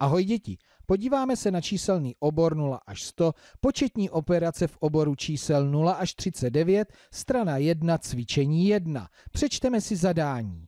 Ahoj děti, podíváme se na číselný obor 0 až 100, početní operace v oboru čísel 0 až 39, strana 1, cvičení 1. Přečteme si zadání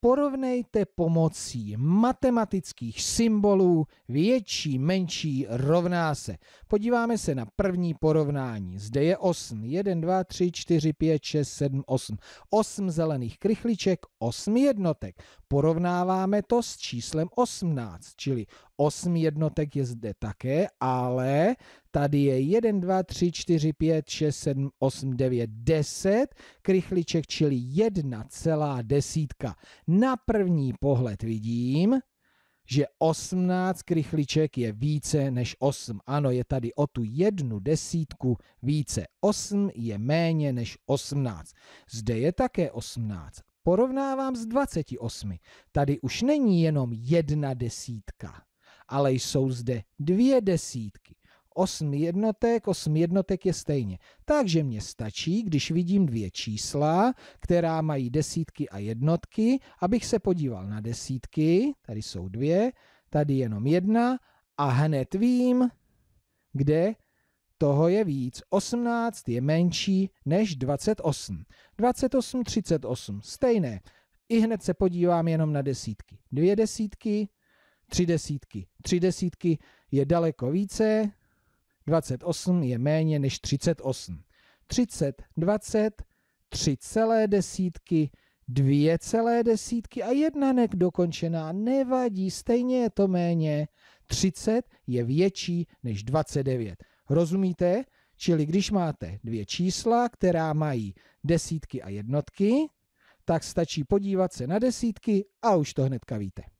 porovnejte pomocí matematických symbolů větší, menší rovná se. Podíváme se na první porovnání. Zde je 8. 1, 2, 3, 4, 5, 6, 7, 8. 8 zelených krychliček, 8 jednotek. Porovnáváme to s číslem 18, čili 8 jednotek je zde také, ale Tady je 1, 2, 3, 4, 5, 6, 7, 8, 9, 10. Krychliček, čili 1 celá desítka. Na první pohled vidím, že 18 krychliček je více než 8. Ano, je tady o tu jednu desítku více. 8 je méně než 18. Zde je také 18. Porovnávám s 28. Tady už není jenom jedna desítka, ale jsou zde dvě desítky. 8 jednotek, 8 jednotek je stejně. Takže mě stačí, když vidím dvě čísla, která mají desítky a jednotky, abych se podíval na desítky, tady jsou dvě, tady jenom jedna a hned vím, kde toho je víc. 18 je menší než 28. 28, 38, stejné. I hned se podívám jenom na desítky. Dvě desítky, tři desítky. Tři desítky je daleko více, 28 je méně než 38. 30, 20, 3 celé desítky, dvě celé desítky a jedna nek dokončená nevadí, stejně je to méně. 30 je větší než 29. Rozumíte? Čili když máte dvě čísla, která mají desítky a jednotky, tak stačí podívat se na desítky a už to hnedka víte.